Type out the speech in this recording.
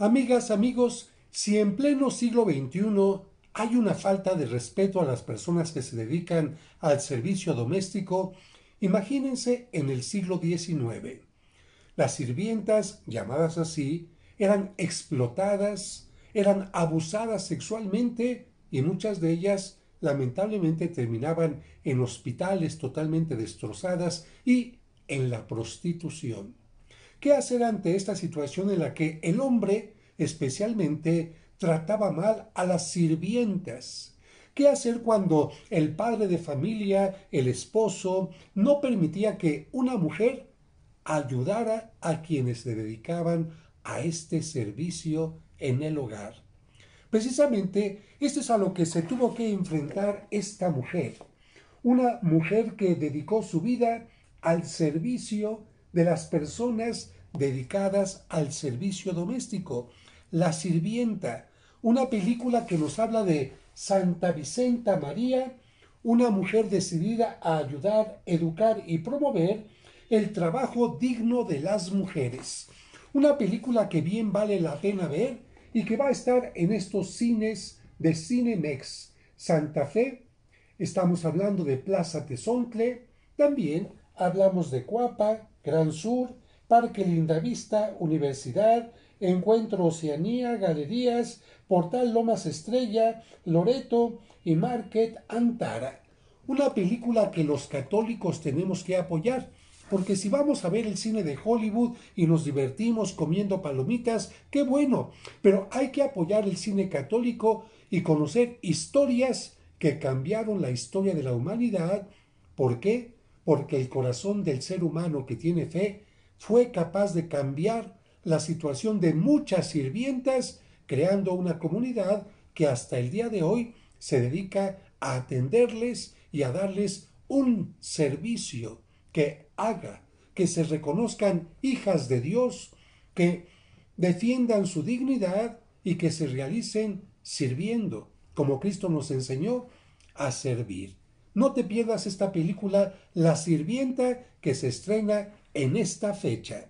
Amigas, amigos, si en pleno siglo XXI hay una falta de respeto a las personas que se dedican al servicio doméstico, imagínense en el siglo XIX. Las sirvientas, llamadas así, eran explotadas, eran abusadas sexualmente y muchas de ellas lamentablemente terminaban en hospitales totalmente destrozadas y en la prostitución. ¿Qué hacer ante esta situación en la que el hombre especialmente trataba mal a las sirvientas? ¿Qué hacer cuando el padre de familia, el esposo, no permitía que una mujer ayudara a quienes se dedicaban a este servicio en el hogar? Precisamente esto es a lo que se tuvo que enfrentar esta mujer, una mujer que dedicó su vida al servicio de las personas dedicadas al servicio doméstico, La Sirvienta, una película que nos habla de Santa Vicenta María, una mujer decidida a ayudar, educar y promover el trabajo digno de las mujeres. Una película que bien vale la pena ver y que va a estar en estos cines de Cinemex Santa Fe. Estamos hablando de Plaza Tezontle, también Hablamos de Cuapa, Gran Sur, Parque Lindavista, Universidad, Encuentro Oceanía, Galerías, Portal Lomas Estrella, Loreto y Market Antara. Una película que los católicos tenemos que apoyar, porque si vamos a ver el cine de Hollywood y nos divertimos comiendo palomitas, qué bueno, pero hay que apoyar el cine católico y conocer historias que cambiaron la historia de la humanidad. ¿Por qué? porque el corazón del ser humano que tiene fe fue capaz de cambiar la situación de muchas sirvientas, creando una comunidad que hasta el día de hoy se dedica a atenderles y a darles un servicio que haga que se reconozcan hijas de Dios, que defiendan su dignidad y que se realicen sirviendo, como Cristo nos enseñó a servir. No te pierdas esta película La Sirvienta que se estrena en esta fecha.